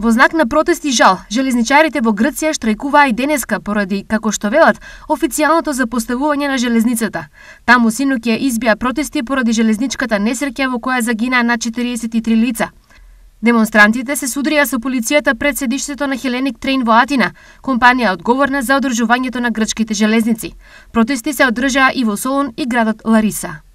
Во знак на протест и жал, железничарите во Грција штрајкуваа и денеска поради, како што велат, официјалното запоставување на железницата. Таму синок ја избија протести поради железничката несреќа во која загинаа на 43 лица. Демонстрантите се судрија со полицијата пред седиштето на Хеленик Трейн во Атина, компанија одговорна за одржувањето на грчките железници. Протести се одржаа и во Солон и градот Лариса.